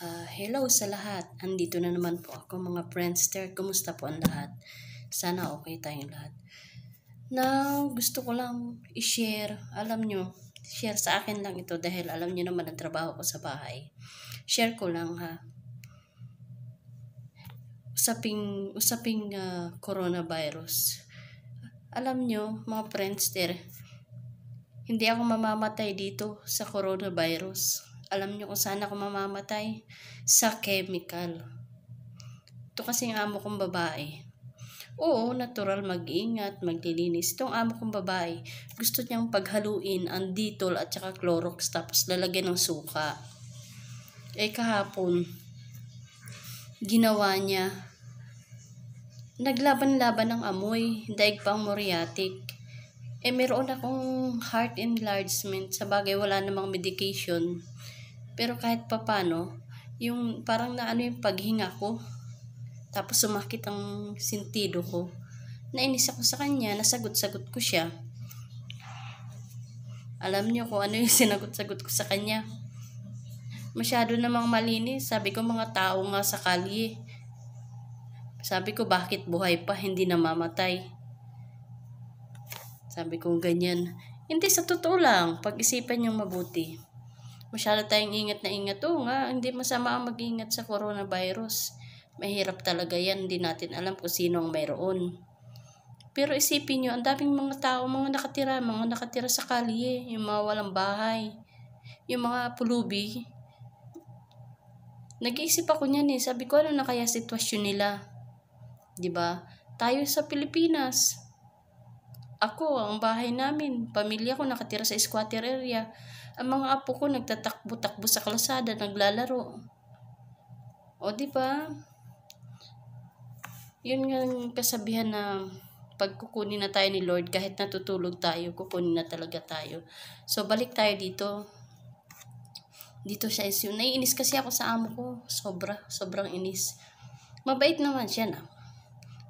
Uh, hello sa lahat. Andito na naman po ako mga friendster. Kumusta po ang lahat? Sana okay tayong lahat. Now, gusto ko lang i-share. Alam nyo, share sa akin lang ito dahil alam nyo naman ang trabaho ko sa bahay. Share ko lang ha. Usaping, usaping uh, coronavirus. Alam nyo, mga friendster, hindi ako mamamatay dito sa coronavirus alam niyo kung sana ako mamamatay? Sa chemical. Ito kasi ang amo kong babae. Oo, natural mag-ingat, maglilinis. Itong amo kong babae, gusto niyang paghaluin ang ditol at saka clorox tapos lalagyan ng suka. Eh kahapon, ginawa niya. Naglaban-laban ng amoy, daig pang moriatic. Eh meron akong heart enlargement, sa bagay wala namang medication pero kahit papano, yung parang naano yung paghinga ko, tapos sumakit ang sintido ko. Nainis ako sa kanya, nasagot-sagot ko siya. Alam niyo kung ano yung sinagot-sagot ko sa kanya. Masyado namang malinis. Sabi ko mga tao nga sa kalye. Sabi ko bakit buhay pa, hindi namamatay. Sabi ko ganyan. Hindi, sa totoo lang, pag-isipan niyong mabuti. Masyado tayong ingat na ingat. Oo nga, hindi masama ang mag-ingat sa coronavirus. Mahirap talaga yan. Hindi natin alam kung sino ang mayroon. Pero isipin nyo, ang daming mga tao, mga nakatira, mga nakatira sa kalye, yung mga walang bahay, yung mga pulubi. Nag-iisip ako niyan eh. Sabi ko, ano na kaya sitwasyon nila? ba diba? Tayo sa Pilipinas, ako, ang bahay namin, pamilya ko nakatira sa squatter area. Ang mga apo ko nagtatakbo-takbo sa kalsada, naglalaro. O, di ba? Yun nga kasabihan na pagkukunin na tayo ni Lord, kahit natutulog tayo, kukunin na talaga tayo. So, balik tayo dito dito siya is yun. Naiinis kasi ako sa amo ko. Sobra, sobrang inis. Mabait naman siya na.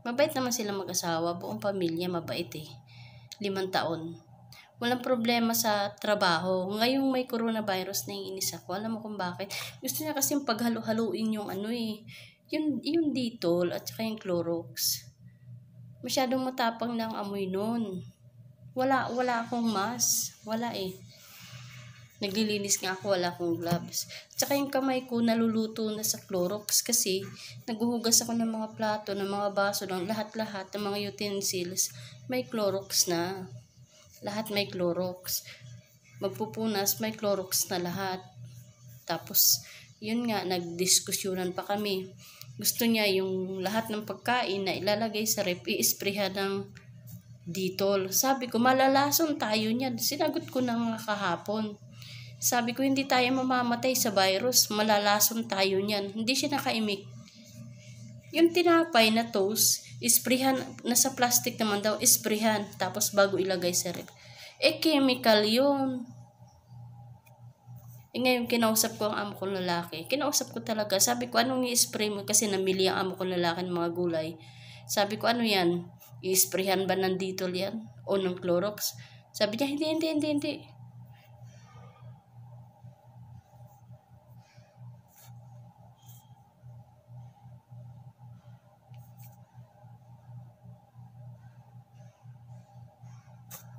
Mabait naman sila mag-asawa, buong pamilya mabait eh limang taon. Walang problema sa trabaho. Ngayong may coronavirus na iinis ako, alam mo kung bakit? Gusto niya kasi yung paghalo haloin yung ano eh, yung, yung Dettol at saka yung Clorox. Masyadong matapang ng amoy nun. Wala, wala akong mas. Wala eh. Naglilinis nga ako, wala akong gloves. Tsaka yung kamay ko naluluto na sa Clorox kasi naghuhugas ako ng mga plato, ng mga baso, ng lahat-lahat, ng mga utensils. May Clorox na. Lahat may Clorox. Magpupunas, may Clorox na lahat. Tapos, yun nga, nagdiskusyonan pa kami. Gusto niya yung lahat ng pagkain na ilalagay sa rep, i-sprayhan ng ditol. Sabi ko, malalason tayo niyan. Sinagot ko na nga kahapon. Sabi ko, hindi tayo mamamatay sa virus. Malalason tayo niyan. Hindi siya nakaimik. Yung tinapay na toast, isprihan, nasa plastic naman daw, isprihan. Tapos bago ilagay sa rep. Eh, chemical yun. Eh, ngayon, kinausap ko ang amo kong lalaki. Kinausap ko talaga. Sabi ko, anong i-spray mo? Kasi namili ang amo kong lalaki ng mga gulay. Sabi ko, ano yan? I-sprayhan ba ng ditol yan? O ng Clorox? Sabi niya, hindi, hindi, hindi, hindi.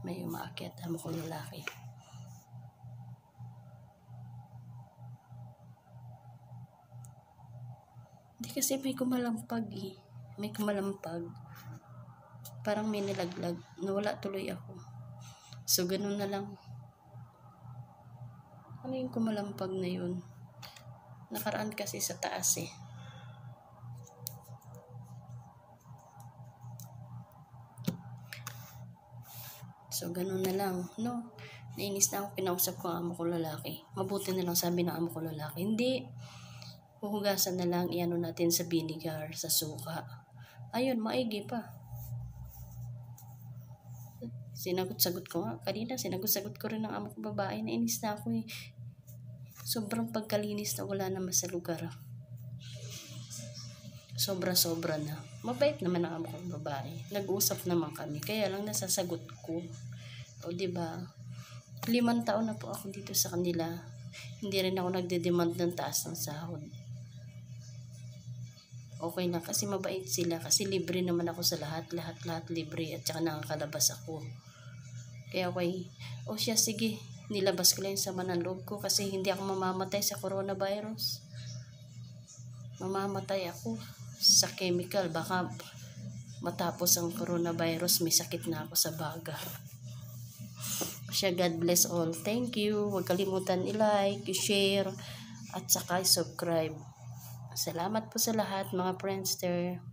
may umaakyat na mukhang lalaki. Hindi kasi may kumalampag eh. May kumalampag. Parang may nilaglag. Nawala tuloy ako. So, ganun na lang. Ano yung kumalampag na yun? Nakaraan kasi sa taas eh. So, ganun na lang. No? Nainis na ako, pinausap ko ang amo ko lalaki. Mabuti na lang sabi ng amo ko lalaki. Hindi. Huhugasan na lang, iano natin sa vinegar, sa suka. Ayun, maigi pa. Sinagot-sagot ko nga. Kanina, sinagot-sagot ko rin ng amo ko babae. Nainis na ako eh. Sobrang pagkalinis na wala na sa lugar sobra-sobra na. Mabait naman ang amo babae. Nag-usap naman kami. Kaya lang nasasagot ko. O, ba diba? Limang taon na po ako dito sa kanila. Hindi rin ako nagde-demand ng taas ng sahod. Okay na kasi mabait sila. Kasi libre naman ako sa lahat. Lahat-lahat libre. At saka nakakalabas ako. Kaya okay. O siya, sige. Nilabas ko lang sa sama ko kasi hindi ako mamamatay sa coronavirus. Mamamatay ako sa chemical. Baka matapos ang coronavirus, may sakit na ako sa baga. Siya, God bless all. Thank you. Huwag kalimutan i-like, share at saka subscribe Salamat po sa lahat mga friendster.